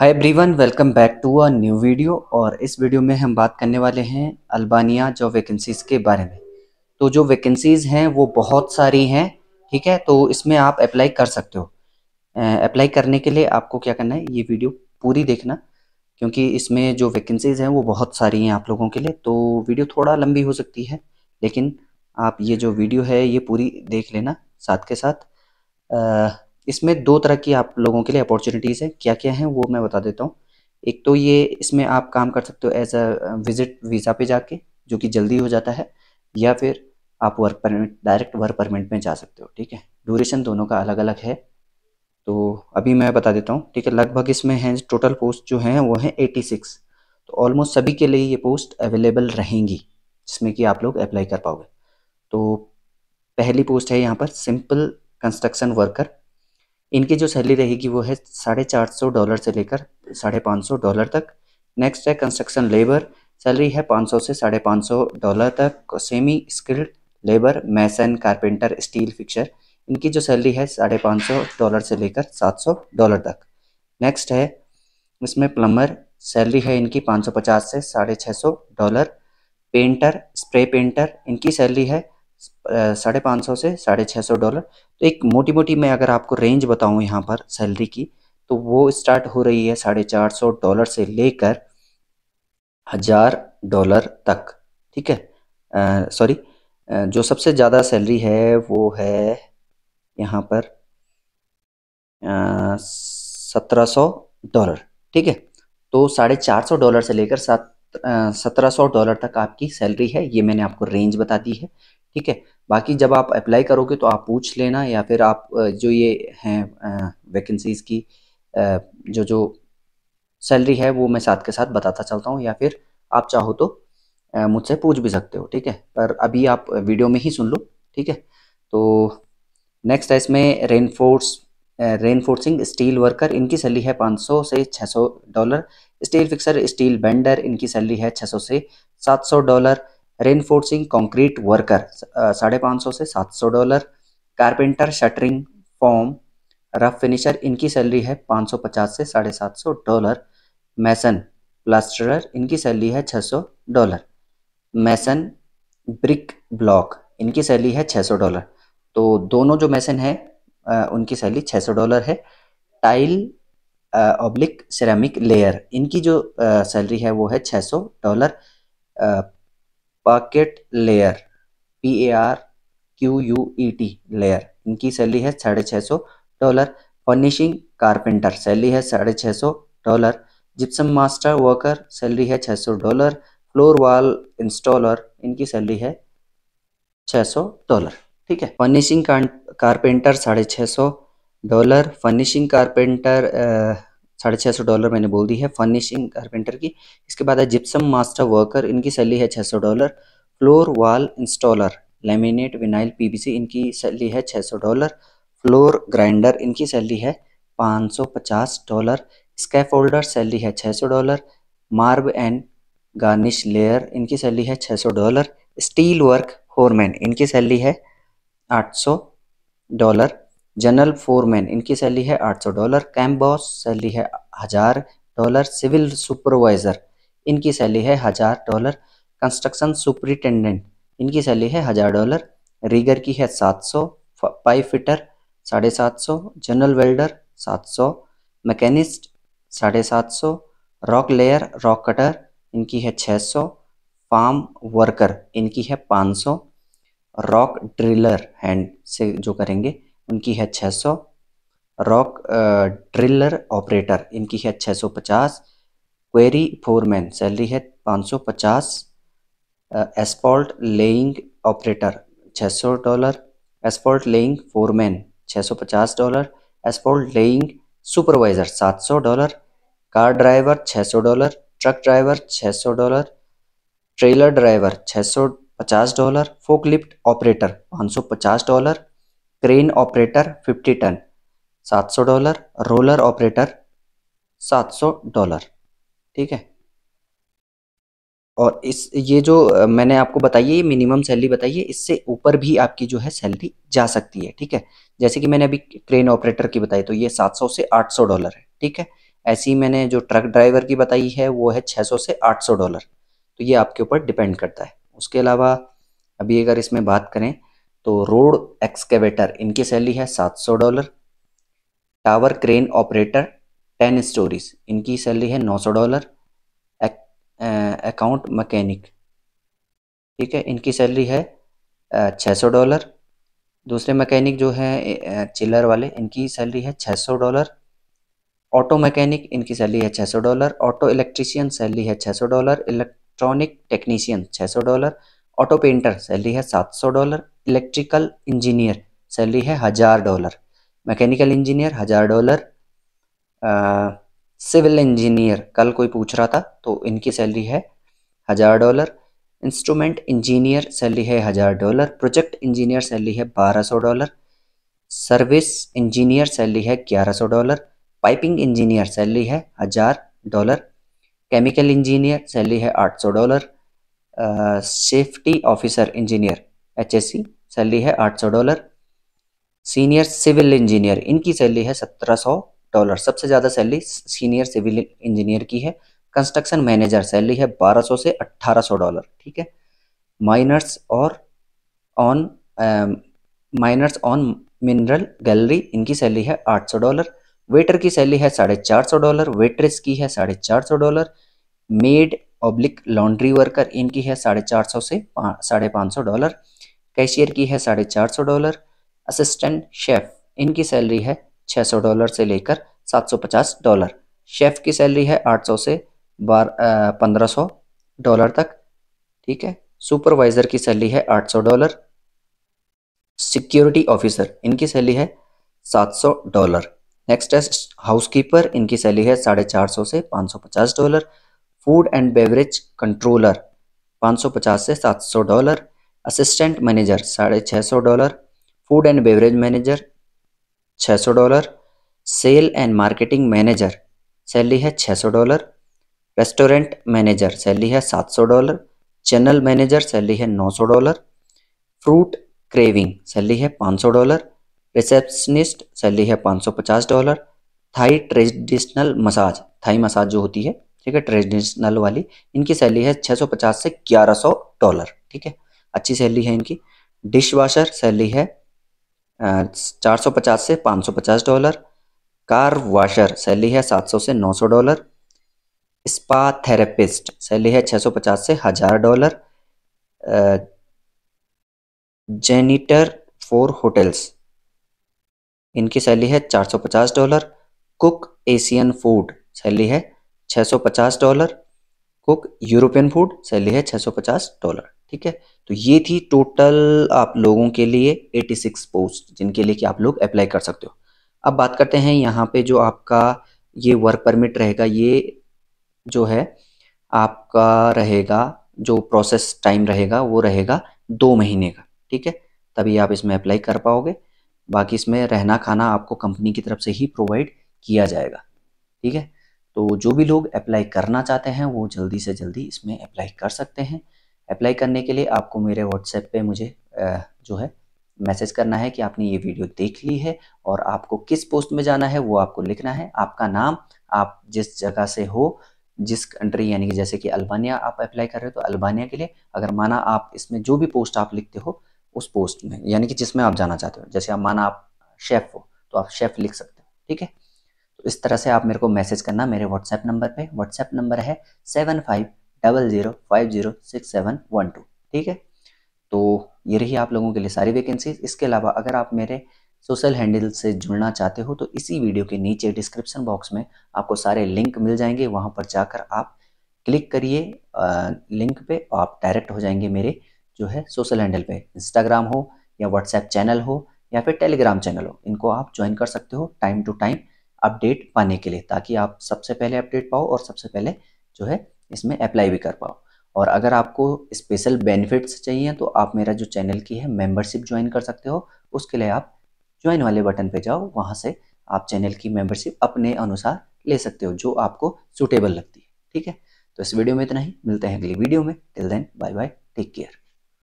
hi everyone welcome back to a new video और इस video में हम बात करने वाले हैं अल्बानिया जो वैकेंसीज़ के बारे में तो जो वैकेंसीज़ हैं वो बहुत सारी हैं ठीक है तो इसमें आप अप्लाई कर सकते हो अप्लाई करने के लिए आपको क्या करना है ये वीडियो पूरी देखना क्योंकि इसमें जो वैकेंसीज़ हैं वो बहुत सारी हैं आप लोगों के लिए तो वीडियो थोड़ा लंबी हो सकती है लेकिन आप ये जो वीडियो है ये पूरी देख लेना साथ के साथ आ, इसमें दो तरह की आप लोगों के लिए अपॉर्चुनिटीज़ है क्या क्या है वो मैं बता देता हूँ एक तो ये इसमें आप काम कर सकते हो एज अ विजिट वीज़ा पे जाके जो कि जल्दी हो जाता है या फिर आप work permit direct work permit में जा सकते हो ठीक है ड्यूरेशन दोनों का अलग अलग है तो अभी मैं बता देता हूँ ठीक है लगभग इसमें हैं टोटल पोस्ट जो हैं वो हैं एटी सिक्स तो ऑलमोस्ट सभी के लिए ये पोस्ट अवेलेबल रहेंगी जिसमें कि आप लोग अप्लाई कर पाओगे तो पहली पोस्ट है यहाँ पर सिंपल कंस्ट्रक्शन वर्कर इनकी जो सैलरी रहेगी वो है साढ़े चार सौ डॉलर से लेकर साढ़े पाँच सौ डॉलर तक नेक्स्ट है कंस्ट्रक्शन लेबर सैलरी है पाँच सौ से साढ़े पाँच सौ डॉलर तक semi skilled labour mason carpenter steel fixer इनकी जो सैलरी है साढ़े पाँच सौ डॉलर से लेकर सात सौ डॉलर तक नेक्स्ट है इसमें प्लम्बर सैलरी है इनकी पाँच सौ पचास से साढ़े छः सौ डॉलर पेंटर स्प्रे पेंटर इनकी सैलरी है साढ़े पाँच सौ से साढ़े छः सौ डॉलर तो एक मोटी मोटी मैं अगर आपको रेंज बताऊँ यहाँ पर सैलरी की तो वो स्टार्ट हो रही है साढ़े चार सौ डॉलर से लेकर हज़ार डॉलर तक ठीक है सॉरी जो सबसे ज़्यादा सैलरी है वो है यहाँ पर सत्रह सौ डॉलर ठीक है तो साढ़े चार सौ डॉलर से लेकर सात सत्रह सौ डॉलर तक आपकी सैलरी है ये मैंने आपको रेंज बता दी है ठीक है बाकी जब आप अप्लाई करोगे तो आप पूछ लेना या फिर आप जो ये हैं वैकेंसीज़ की जो जो सैलरी है वो मैं साथ के साथ बताता चलता हूँ या फिर आप चाहो तो मुझसे पूछ भी सकते हो ठीक है पर अभी आप वीडियो में ही सुन लो ठीक है तो नेक्स्ट है इसमें रेनफोर्स रेनफोर्सिंग स्टील वर्कर इनकी सैलरी है 500 से 600 dollar steel fixer steel bender इनकी सैलरी है 600 से 700 डॉलर रेनफोर्सिंग कंक्रीट वर्कर साढ़े पाँच सौ से सात सौ dollar carpenter shuttering form rough finisher इनकी सैलरी है पाँच सौ पचास से साढ़े सात सौ डॉलर मैसन प्लास्टरर इनकी सैलरी है सौ डॉलर मैसन ब्रिक ब्लॉक इनकी सैलरी है सौ डॉलर तो दोनों जो मैसन है uh, उनकी सैलरी सौ डॉलर है टाइल ऑब्लिक सिरेमिक लेयर इनकी जो सैलरी uh, है वो है सौ dollar pocket layer P A R Q U E T layer इनकी सैलरी है साढ़े छः सौ डॉलर फर्निशिंग कारपेंटर सैलरी है साढ़े छः सौ dollar gypsum master worker salary है छः सौ डॉलर फ्लोर वाल इंस्टॉलर इनकी सैलरी है छः सौ डॉलर ठीक है फर्निशिंग कारपेंटर साढ़े छः सौ डॉलर फर्निशिंग कारपेंटर साढ़े छः सौ डॉलर मैंने बोल दी है फर्निशिंग कारपेंटर की इसके बाद है जिप्सम मास्टर वर्कर इनकी सैली है छः सौ dollar floor wall installer laminate vinyl PVC इनकी सैली है छः सौ डॉलर फ्लोर ग्राइंडर इनकी सैलरी है पाँच सौ पचास डॉलर स्कैफोल्डर सैली है छः सौ dollar marble and garnish layer इनकी सैली है छः सौ डॉलर स्टील वर्क फोरमैन इनकी सैली है आठ सौ डॉलर जनरल फोरमैन इनकी सैलरी है 800 डॉलर कैंप बॉस सैलरी है हज़ार डॉलर सिविल सुपरवाइज़र इनकी सैलरी है हज़ार डॉलर कंस्ट्रक्शन सुपरिटेंडेंट इनकी सैलरी है हज़ार डॉलर रीगर की है 700 पाइप फिटर साढ़े सात सौ जनरल वेल्डर सात सौ मैकेनिस्ट साढ़े सात सौ रॉक लेयर रॉक कटर इनकी है 600 सौ फार्म वर्कर इनकी है पाँच रॉक ड्रिलर हैंड से जो करेंगे उनकी है 600 रॉक ड्रिलर ऑपरेटर इनकी है 650 क्वेरी फोरमैन सैलरी है 550 asphalt laying operator 600 dollar asphalt laying foreman 650 dollar asphalt laying supervisor 700 dollar car driver 600 dollar truck driver 600 dollar trailer driver 650 dollar forklift operator 550 dollar crane operator 50 ton 700 dollar roller operator 700 dollar ठीक है और इस ये जो मैंने आपको बताइए ये मिनिमम सैलरी बताइए इससे ऊपर भी आपकी जो है सैलरी जा सकती है ठीक है जैसे कि मैंने अभी क्रेन ऑपरेटर की बताई तो ये 700 से 800 डॉलर है ठीक है ऐसी मैंने जो ट्रक ड्राइवर की बताई है वो है 600 से 800 डॉलर तो ये आपके ऊपर डिपेंड करता है उसके अलावा अभी अगर इसमें बात करें तो रोड एक्सकेवेटर इनकी सैलरी है सात सौ dollar tower crane operator ten stories इनकी सैलरी है नौ सौ डॉलर अकाउंट मैकेनिक ठीक है इनकी सैलरी है छः सौ डॉलर दूसरे मैकेनिक जो है चिलर वाले इनकी सैलरी है छः सौ डॉलर ऑटो मैकेनिक इनकी सैलरी है 600 सौ डॉलर ऑटो इलेक्ट्रीशियन सैलरी है 600 सौ डॉलर इलेक्ट्रॉनिक टेक्नीशियन 600 सौ डॉलर ऑटो पेंटर सैलरी है सात सौ डॉलर इलेक्ट्रिकल इंजीनियर सैलरी है हज़ार डॉलर मैकेनिकल इंजीनियर हज़ार डॉलर सिविल इंजीनियर कल कोई पूछ रहा था तो इनकी सैलरी है हज़ार डॉलर इंस्ट्रूमेंट इंजीनियर सैलरी है हज़ार डॉलर प्रोजेक्ट इंजीनियर सैलरी है बारह सौ डॉलर सर्विस इंजीनियर सैलरी है ग्यारह सौ डॉलर पाइपिंग इंजीनियर सैलरी है हज़ार डॉलर केमिकल इंजीनियर सैलरी है आठ सौ dollar safety officer engineer HSC salary है 800 डॉलर सीनियर सिविल इंजीनियर इनकी सैलरी है 1700 डॉलर सबसे ज़्यादा सैलरी सीनियर सिविल इंजीनियर की है कंस्ट्रक्शन मैनेजर सैलरी है 1200 से 1800 डॉलर ठीक है माइनर्स और on miners on mineral gallery इनकी सैलरी है 800 डॉलर वेटर की सैलरी है साढ़े चार सौ डॉलर वेट्रेस की है साढ़े चार सौ dollar maid oblique laundry worker इनकी है साढ़े चार सौ से साढ़े पाँच सौ डॉलर कैशियर की है साढ़े चार सौ डॉलर असिस्टेंट शेफ इनकी सैलरी है छः सौ डॉलर से लेकर सात सौ पचास डॉलर शेफ की सैलरी है आठ सौ से बार पंद्रह सौ डॉलर तक ठीक है सुपरवाइज़र की सैलरी है आठ सौ डॉलर सिक्योरिटी ऑफिसर इनकी सैलरी है सात सौ डॉलर नेक्स्ट है हाउसकीपर इनकी सैलरी है साढ़े चार सौ से पाँच सौ पचास dollar food and beverage controller 550 से 700 डॉलर असिस्टेंट मैनेजर साढ़े छः सौ dollar food and beverage manager 600 dollar sale and marketing manager salary है 600 डॉलर रेस्टोरेंट मैनेजर सैलरी है 700 डॉलर चैनल मैनेजर सैलरी है 900 डॉलर फ्रूट क्रेविंग सैलरी है 500 dollar receptionist salary है 550 dollar Thai traditional massage Thai massage जो होती है ठीक है ट्रेडिशनल वाली इनकी सैलरी है 650 से 1100 डॉलर ठीक है अच्छी सैलरी है इनकी डिश वाशर सैलरी है चार सौ पचास से 550 सौ पचास डॉलर कार वाशर सैलरी है सात सौ से नौ सौ डॉलर स्पा थेरेपिस्ट सैलरी है 650 सौ पचास से हज़ार डॉलर जेनिटर फॉर होटल्स इनकी सैलरी है चार सौ पचास dollar cook Asian food salary है 650 dollar cook European food salary है 650 डॉलर ठीक है तो ये थी टोटल आप लोगों के लिए 86 पोस्ट जिनके लिए कि आप लोग अप्लाई कर सकते हो अब बात करते हैं यहाँ पे जो आपका ये वर्क परमिट रहेगा ये जो है आपका रहेगा जो प्रोसेस टाइम रहेगा वो रहेगा दो महीने का ठीक है तभी आप इसमें अप्लाई कर पाओगे बाकी इसमें रहना खाना आपको कंपनी की तरफ से ही प्रोवाइड किया जाएगा ठीक है तो जो भी लोग अप्लाई करना चाहते हैं वो जल्दी से जल्दी इसमें अप्लाई कर सकते हैं अप्लाई करने के लिए आपको मेरे व्हाट्सएप पे मुझे जो है मैसेज करना है कि आपने ये वीडियो देख ली है और आपको किस पोस्ट में जाना है वो आपको लिखना है आपका नाम आप जिस जगह से हो जिस कंट्री यानी कि जैसे कि अल्बानिया आप अप्लाई कर रहे हो तो अल्बानिया के लिए अगर माना आप इसमें जो भी पोस्ट आप लिखते हो उस पोस्ट में यानी कि जिसमें आप जाना चाहते हो जैसे आप माना आप शेफ़ हो तो आप शेफ़ लिख सकते हो ठीक है तो इस तरह से आप मेरे को मैसेज करना मेरे व्हाट्सएप नंबर पे व्हाट्सएप नंबर है seven five double zero five zero six seven one two ठीक है तो ये रही आप लोगों के लिए सारी वैकेंसी इसके अलावा अगर आप मेरे सोशल हैंडल से जुड़ना चाहते हो तो इसी वीडियो के नीचे डिस्क्रिप्शन बॉक्स में आपको सारे लिंक मिल जाएंगे वहाँ पर जाकर आप क्लिक करिए लिंक पे और आप डायरेक्ट हो जाएंगे मेरे जो है सोशल हैंडल पे इंस्टाग्राम हो या व्हाट्सएप चैनल हो या फिर टेलीग्राम चैनल हो इनको आप ज्वाइन कर सकते हो टाइम टू टाइम अपडेट पाने के लिए ताकि आप सबसे पहले अपडेट पाओ और सबसे पहले जो है इसमें अप्लाई भी कर पाओ और अगर आपको स्पेशल बेनिफिट्स चाहिए तो आप मेरा जो चैनल की है मेंबरशिप ज्वाइन कर सकते हो उसके लिए आप ज्वाइन वाले बटन पे जाओ वहाँ से आप चैनल की मेंबरशिप अपने अनुसार ले सकते हो जो आपको सूटेबल लगती है ठीक है तो इस वीडियो में इतना ही मिलते हैं अगली वीडियो में till then bye bye take care